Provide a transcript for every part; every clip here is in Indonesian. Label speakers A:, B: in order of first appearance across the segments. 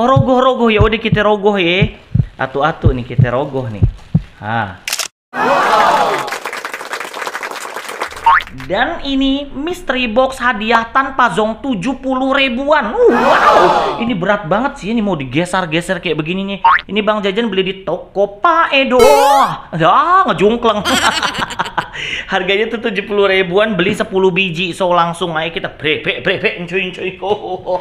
A: oh rogoh rogoh ya udah kita rogoh ya atu atu nih kita rogoh nih ah wow. Dan ini mystery box hadiah tanpa zong 70 ribuan. Uh, wow, ini berat banget sih ini mau digeser-geser kayak begini nih. Ini Bang Jajan beli di toko Pak Edo. Ya, ngejungkleng. Harganya tuh 70 ribuan beli 10 biji. So langsung aja kita brebek brebek Encuy, encuy. Oh, oh,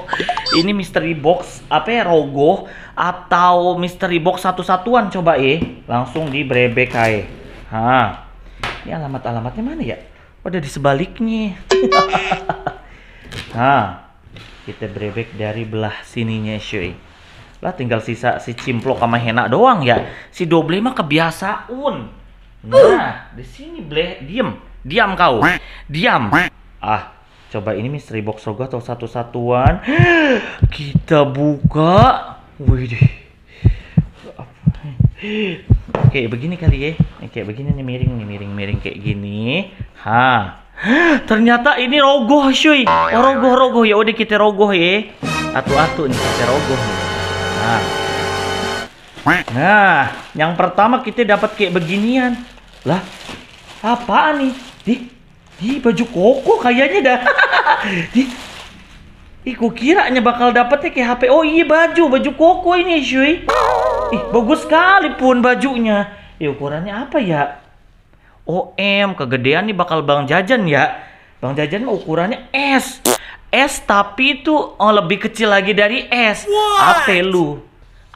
A: Ini mystery box apa ya rogo atau mystery box satu-satuan coba eh. Langsung di brebek aja. Ha. Ini alamat-alamatnya mana ya? pada di sebaliknya. nah, kita brebek dari belah sininya cuy. Lah tinggal sisa si cimplok sama Hena doang ya. Si Doble mah kebiasaan. Nah, di sini Ble, diam. Diam kau. Diam. Ah, coba ini mystery box soga atau satu satuan. Kita buka. Wih. Oke, begini kali ya kayak begini nih miring nih miring-miring kayak gini. Ha. Ternyata ini rogoh cuy. Oh, rogoh rogoh ya udah kita rogoh ya. Atu-atu nih kita rogoh nih. Nah. Nah, yang pertama kita dapat kayak beginian. Lah, apaan nih? Di, di baju koko kayaknya dah. di, Ih, kok kiranya bakal dapetnya kayak HP. Oh iya, baju, baju koko ini, cuy. Ih, bagus sekali pun bajunya ya ukurannya apa ya OM kegedean nih bakal bang jajan ya bang jajan ukurannya S S tapi itu oh, lebih kecil lagi dari S What? Ape lu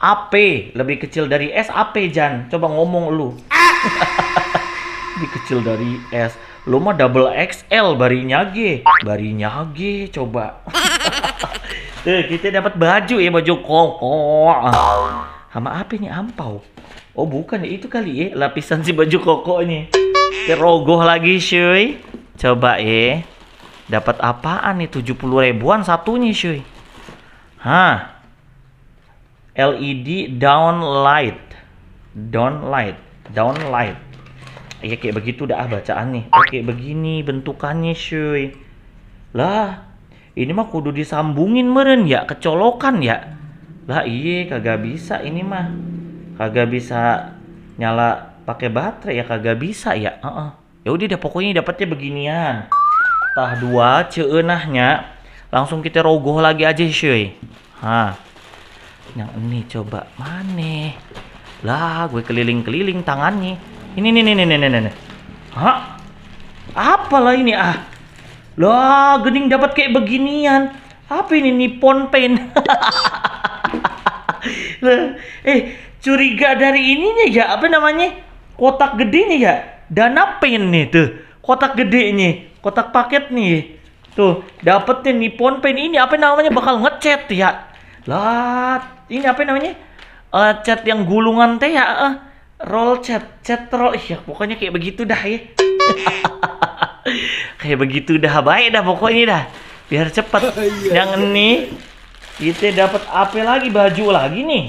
A: Ape. lebih kecil dari S apa Jan coba ngomong lu lebih kecil dari S lu mah double XL barinya G barinya G coba eh, kita dapat baju ya baju koko sama apa ini ampau? Oh bukan ya itu kali ya lapisan si baju koko ini. terogoh lagi cuy. Coba ya. Dapat apaan nih 70 ribuan satunya cuy. Hah. LED down light. Down light. Down light. Ya kayak begitu dah ah, bacaan nih. Oke oh, begini bentukannya cuy. Lah, ini mah kudu disambungin meren ya, kecolokan ya lah iya kagak bisa ini mah kagak bisa nyala pakai baterai ya kagak bisa ya uh -uh. ya udah deh pokoknya dapatnya beginian tah dua ceenahnya langsung kita rogoh lagi aja cuy ha yang ini coba mana lah gue keliling-keliling tangannya ini ini ini ini ini ini ha apalah ini ah lah gening dapat kayak beginian apa ini nih pen eh curiga dari ininya ya apa namanya kotak gedenya ya dana pen nih tuh kotak gede nih kotak paket nih tuh dapetin nih pin ini apa namanya bakal ngecat ya lah ini apa namanya uh, eh, chat yang gulungan teh ya uh, roll cat, cat roll ya pokoknya kayak begitu dah ya kayak begitu dah baik dah pokoknya dah biar cepet yang iya, ini iya, iya. Kita dapat apa lagi? Baju lagi nih.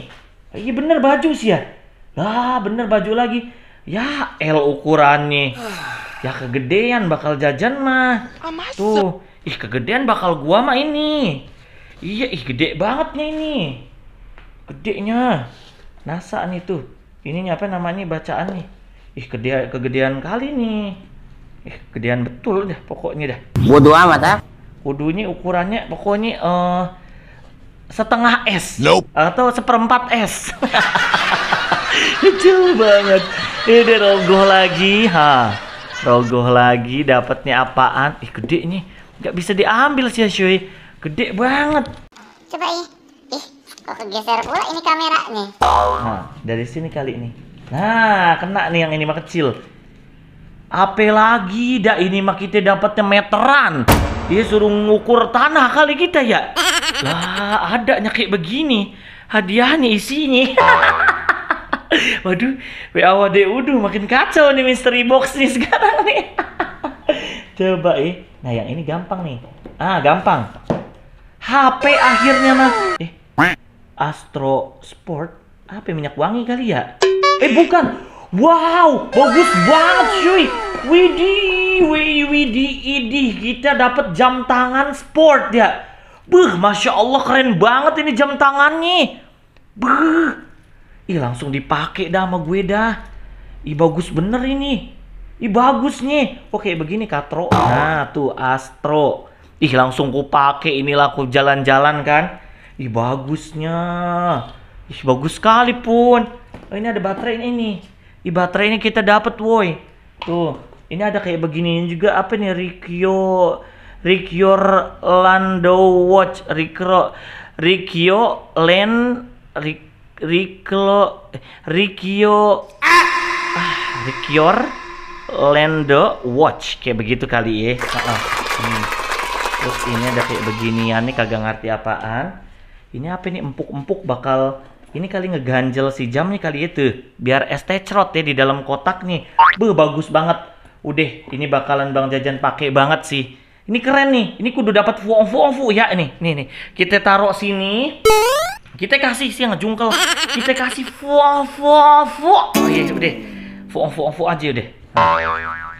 A: Iya bener baju sih ya. Lah bener baju lagi. Ya L ukurannya. Ya kegedean bakal jajan mah. Ah, tuh. Ih kegedean bakal gua mah ini. Iya ih gede banget nih ini. Gedenya. NASA nih tuh. Ini apa namanya bacaan nih. Ih kegedean, kegedean kali nih. Ih kegedean betul dah pokoknya dah. Kudu amat ah. Kudunya ukurannya pokoknya eh uh, setengah es nope. atau seperempat es lucu banget ini rogoh lagi ha rogoh lagi dapatnya apaan ih gede ini nggak bisa diambil sih cuy gede banget coba ini ih kok kegeser pula ini kameranya nah dari sini kali ini nah kena nih yang ini mah kecil apa lagi dah ini mah kita dapatnya meteran dia suruh ngukur tanah kali kita ya lah ada kayak begini hadiahnya isinya ah. waduh WAWD udah makin kacau nih misteri box nih sekarang nih coba eh nah yang ini gampang nih ah gampang HP akhirnya mah eh Astro Sport apa minyak wangi kali ya eh bukan Wow, bagus banget cuy. Widih, widih, widih, kita dapat jam tangan sport ya. Beuh, Masya Allah keren banget ini jam tangannya. Beuh. Ih langsung dipakai dah sama gue dah. Ih bagus bener ini. Ih bagus nih. Oke begini Katro. Nah tuh Astro. Ih langsung ku pakai inilah ku jalan-jalan kan. Ih bagusnya. Ih bagus sekali pun. Oh, ini ada baterai ini. Ih baterai ini kita dapat woi. Tuh. Ini ada kayak begini juga apa nih Rikyo Rikyo Lando Watch Rikro Rikyo Len Rik, Riklo Rikyo ah, Rikyo Lando Watch kayak begitu kali ya. Uh -uh. Hmm. Terus ini ada kayak beginian nih kagak ngerti apaan. Ini apa nih empuk-empuk bakal ini kali ngeganjel si jamnya kali itu ya, biar es cerot ya di dalam kotak nih. Be bagus banget. Udah, ini bakalan Bang Jajan pakai banget sih. Ini keren nih. Ini kudu dapat fuong fuong fu ya ini, Nih nih. Kita taruh sini. Kita kasih sih ngejungkel. Kita kasih fuong fuong fu. Oh iya coba iya, deh. Fuong fuong fu aja deh.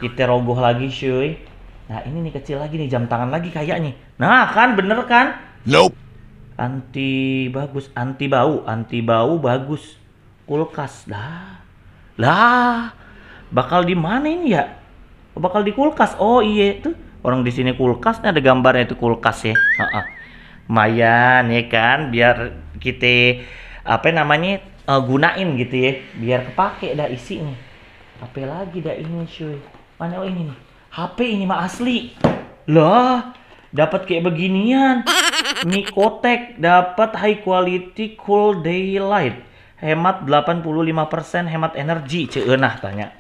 A: kita rogoh lagi cuy. Nah ini nih kecil lagi nih jam tangan lagi kayaknya. Nah kan bener kan? Nope. Anti bagus, anti bau, anti bau bagus. Kulkas dah. Lah, bakal di mana ini ya? Bakal di kulkas. Oh iya tuh orang di sini kulkasnya ada gambarnya itu kulkas ya lumayan ya kan biar kita apa namanya uh, gunain gitu ya biar kepake dah isi nih apa lagi dah ini cuy mana oh ini nih HP ini mah asli loh dapat kayak beginian Nikotek dapat high quality cool daylight hemat 85% hemat energi ceenah tanya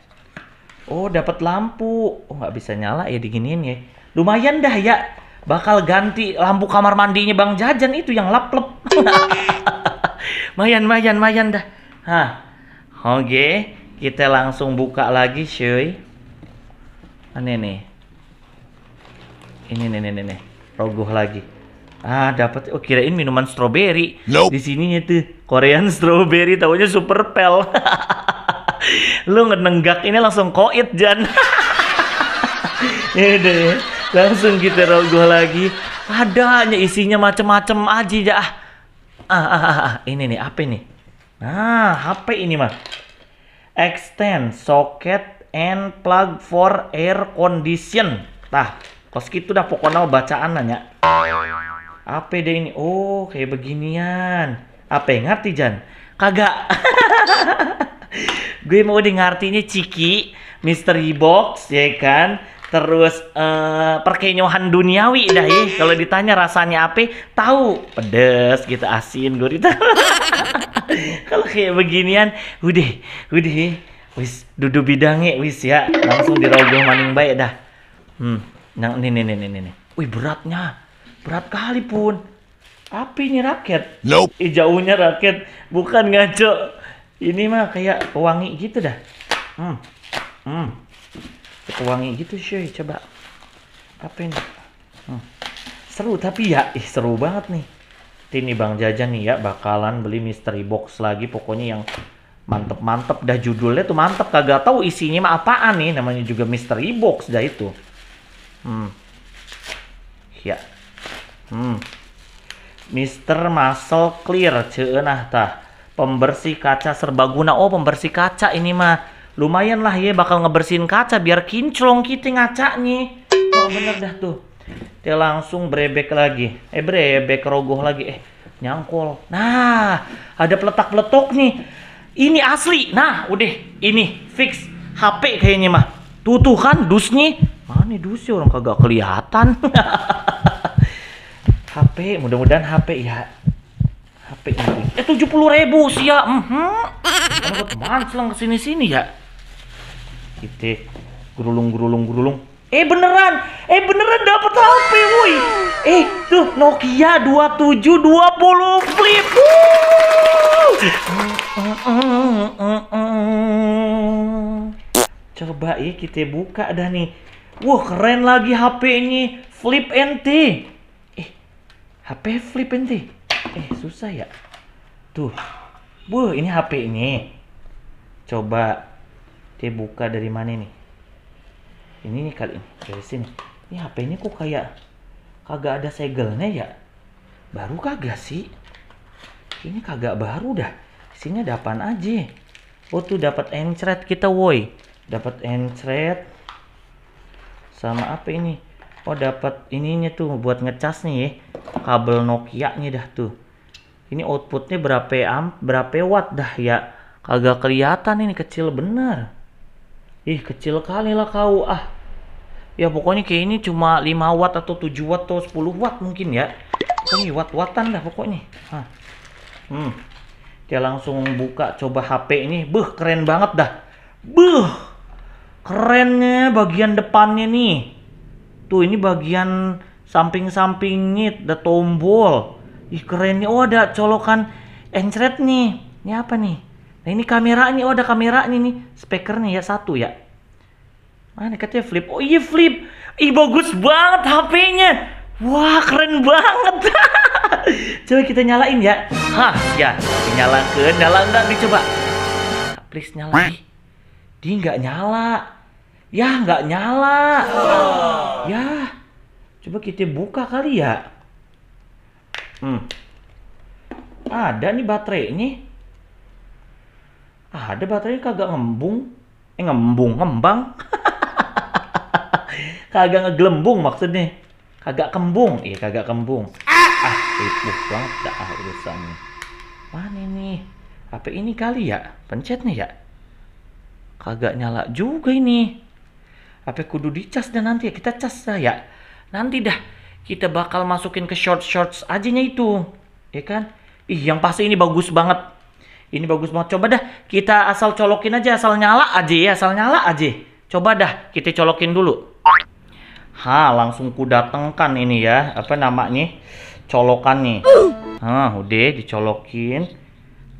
A: oh dapat lampu oh nggak bisa nyala ya diginiin ya lumayan dah ya bakal ganti lampu kamar mandinya Bang Jajan itu yang lap-lap. mayan, mayan, mayan dah. Hah. Oke, kita langsung buka lagi, cuy. Ini nih. Ini nih nih nih. Roguh lagi. Ah, dapat. Oh, kirain minuman stroberi. Nope. Di sininya tuh Korean strawberry, taunya super pel. Lu ngenenggak ini langsung koit, Jan. ini deh langsung kita rogoh lagi ada isinya macem-macem aja ya ah, ah. Ah, ah, ah, ini nih apa ini nah HP ini mah extend socket and plug for air condition tah kos gitu dah pokoknya bacaan nanya apa deh ini oh kayak beginian apa ngerti Jan kagak gue mau dengar artinya Ciki mystery Box ya kan terus uh, perkenyohan duniawi dah ya kalau ditanya rasanya apa tahu pedes gitu asin gurita kalau kayak beginian udah udah wis duduk bidangnya wis ya langsung dirogoh maning baik dah hmm nang ini ini, ini, ini. wih beratnya berat kali pun api ini raket nope eh, jauhnya raket bukan ngaco ini mah kayak wangi gitu dah hmm hmm wangi gitu sih, coba apa ini hmm. seru tapi ya ih seru banget nih ini Bang Jajan nih ya bakalan beli mystery box lagi pokoknya yang mantep-mantep dah judulnya tuh mantep kagak tahu isinya mah apaan nih namanya juga mystery box dah itu hmm ya hmm Mister Muscle Clear nah, tah pembersih kaca serbaguna oh pembersih kaca ini mah lumayan lah ya bakal ngebersihin kaca biar kinclong kita ngacanya nih oh, bener dah tuh dia langsung brebek lagi eh brebek rogoh lagi eh nyangkol nah ada peletak peletok nih ini asli nah udah ini fix HP kayaknya mah tuh tuh kan dusnya mana dusnya orang kagak kelihatan HP mudah-mudahan HP ya HP ini eh tujuh puluh ribu sih mhm. ya mm -hmm. Kalau kemana selang kesini sini ya kita eh. gerulung gerulung gerulung eh beneran eh beneran dapat HP woi eh tuh Nokia 2720 flip coba ya kita buka dah nih wah keren lagi hp ini flip NT eh HP flip NT eh susah ya tuh Wah, ini HP ini. Coba dia buka dari mana nih ini nih kali ini dari sini ini HP ini kok kayak kagak ada segelnya ya baru kagak sih ini kagak baru dah sini ada aja oh tuh dapat encret kita woi dapat encret sama apa ini oh dapat ininya tuh buat ngecas nih ya kabel Nokia nih dah tuh ini outputnya berapa amp berapa watt dah ya kagak kelihatan ini kecil bener ih kecil kali lah kau ah ya pokoknya kayak ini cuma 5 watt atau 7 watt atau 10 watt mungkin ya ini watt-wattan dah pokoknya Hah. hmm dia langsung buka coba HP ini beh keren banget dah beh kerennya bagian depannya nih tuh ini bagian samping-sampingnya ada tombol ih kerennya oh ada colokan encret nih ini apa nih Nah ini kameranya, oh ada kameranya nih, speakernya ya satu ya. Mana katanya flip? Oh iya flip. Ih bagus banget HP-nya. Wah keren banget. coba kita nyalain ya. Hah ya nyala ke nyala enggak nih coba. Please nyala. Ih, dia nggak nyala. Ya nggak nyala. Oh. Ya coba kita buka kali ya. Hmm. Ada nih baterainya ada baterai kagak ngembung eh ngembung ngembang kagak ngegelembung maksudnya kagak kembung iya kagak kembung ah itu banget dah ah, urusannya mana ini apa ini kali ya Pencet nih ya kagak nyala juga ini Apa kudu dicas dan nanti ya kita cas dah ya nanti dah kita bakal masukin ke short shorts ajanya itu ya kan ih yang pasti ini bagus banget ini bagus banget. Coba dah kita asal colokin aja, asal nyala aja ya, asal nyala aja. Coba dah kita colokin dulu. Ha, langsung ku datengkan ini ya. Apa namanya? Colokan nih. Ah, udah dicolokin.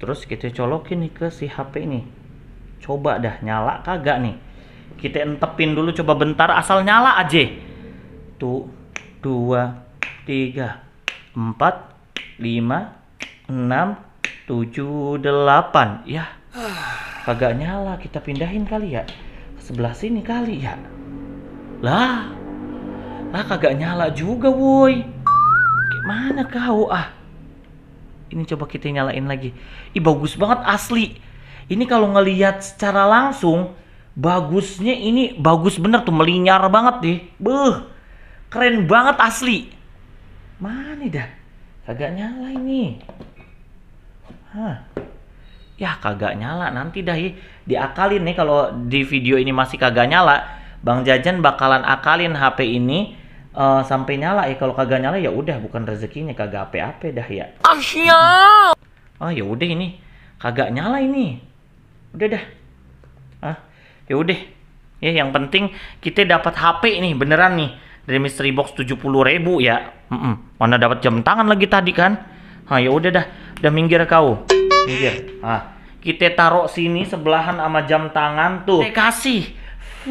A: Terus kita colokin nih ke si HP ini. Coba dah nyala kagak nih. Kita entepin dulu coba bentar asal nyala aja. Tuh, dua, tiga, empat, lima, enam, Tujuh delapan, ya kagak nyala kita pindahin kali ya sebelah sini kali ya lah lah kagak nyala juga woi gimana kau ah ini coba kita nyalain lagi ih bagus banget asli ini kalau ngelihat secara langsung bagusnya ini bagus bener tuh melinyar banget deh beh keren banget asli mana dah kagak nyala ini Hah. Ya kagak nyala nanti dah ya. diakalin nih kalau di video ini masih kagak nyala, Bang Jajan bakalan akalin HP ini uh, sampai nyala ya. Kalau kagak nyala ya udah bukan rezekinya kagak apa-apa dah ya. Asya. Oh ya udah ini kagak nyala ini. Udah dah. Ah, ya udah. Ya yang penting kita dapat HP nih beneran nih dari mystery box puluh ribu ya. Mm -mm. Mana dapat jam tangan lagi tadi kan? Ha ya udah dah udah minggir kau minggir ah kita taruh sini sebelahan sama jam tangan tuh kita kasih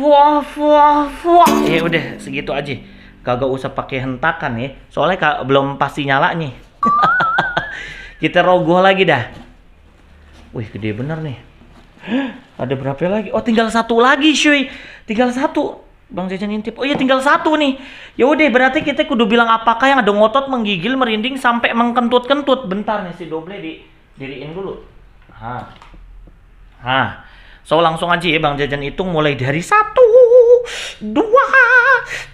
A: wah wah wah ya eh, udah segitu aja kagak usah pakai hentakan ya soalnya belum pasti nyala nih kita rogoh lagi dah wih gede bener nih ada berapa lagi oh tinggal satu lagi cuy tinggal satu Bang Jajan intip. Oh iya tinggal satu nih. Ya udah berarti kita kudu bilang apakah yang ada ngotot menggigil merinding sampai mengkentut-kentut. Bentar nih si Doble di diriin dulu. Hah. Hah. So langsung aja ya Bang Jajan hitung mulai dari satu, dua,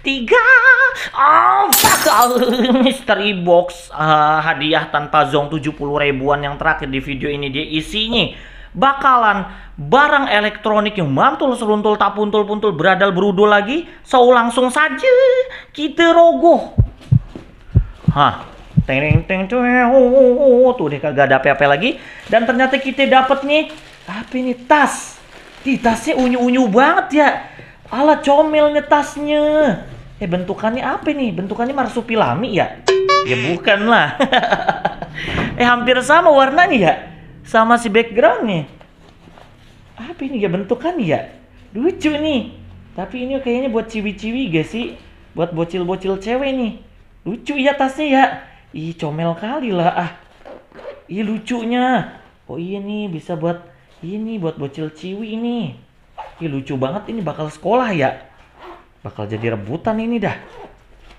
A: tiga, oh Mister oh, mystery box uh, hadiah tanpa zong 70 ribuan yang terakhir di video ini dia isinya bakalan barang elektronik yang mantul seruntul tak puntul puntul beradal berudul lagi so langsung saja kita rogoh hah teng teng teng tuh deh kagak ada apa-apa lagi dan ternyata kita dapat nih apa ini tas di tasnya unyu-unyu banget ya ala comelnya tasnya eh bentukannya apa nih bentukannya marsupilami ya ya bukan lah eh hampir sama warnanya ya sama si background nih, apa ini ya bentukan ya lucu nih tapi ini kayaknya buat ciwi-ciwi gak sih buat bocil-bocil cewek nih lucu ya tasnya ya ih comel kali lah ah ih lucunya oh iya nih bisa buat ini buat bocil ciwi ini ih lucu banget ini bakal sekolah ya bakal jadi rebutan ini dah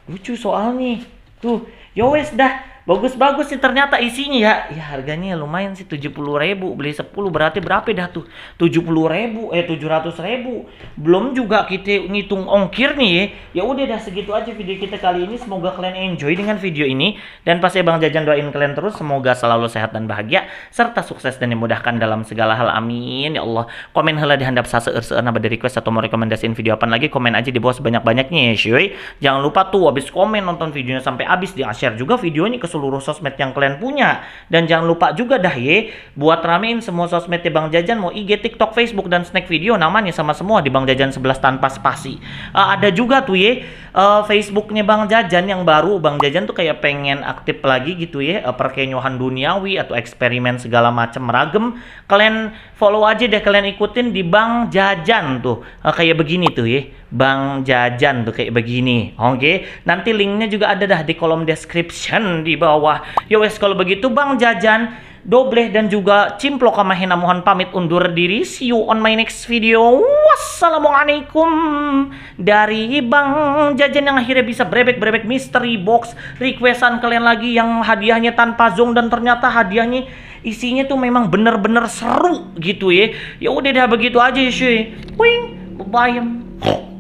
A: lucu soal nih tuh yowes dah Bagus-bagus sih ternyata isinya ya. Ya harganya lumayan sih 70 ribu. Beli 10 berarti berapa dah tuh? 70 ribu, eh 700 ribu. Belum juga kita ngitung ongkir nih ya. Ya udah dah segitu aja video kita kali ini. Semoga kalian enjoy dengan video ini. Dan pasti Bang Jajan doain kalian terus. Semoga selalu sehat dan bahagia. Serta sukses dan dimudahkan dalam segala hal. Amin. Ya Allah. Komen hela sase -er -er Nabada request atau mau rekomendasiin video apa lagi. Komen aja di bawah sebanyak-banyaknya ya cuy. Jangan lupa tuh abis komen nonton videonya sampai habis. Di share juga videonya ke seluruh sosmed yang kalian punya. Dan jangan lupa juga dah ye, buat ramein semua sosmed di Bang Jajan, mau IG, TikTok, Facebook, dan snack video namanya sama semua di Bang Jajan 11 tanpa spasi. Uh, ada juga tuh ye, uh, Facebooknya Bang Jajan yang baru, Bang Jajan tuh kayak pengen aktif lagi gitu ya, uh, perkenyohan duniawi atau eksperimen segala macam ragam. Kalian follow aja deh, kalian ikutin di Bang Jajan tuh. Uh, kayak begini tuh ya. Bang Jajan tuh kayak begini. Oke, okay? nanti linknya juga ada dah di kolom description di bawah. Yo wes kalau begitu Bang Jajan, Dobleh dan juga Cimplok sama Hina mohon pamit undur diri. See you on my next video. Wassalamualaikum dari Bang Jajan yang akhirnya bisa brebek-brebek mystery box requestan kalian lagi yang hadiahnya tanpa zong dan ternyata hadiahnya isinya tuh memang bener-bener seru gitu ya. Ya udah dah begitu aja ya, sih Wing, bye. -bye.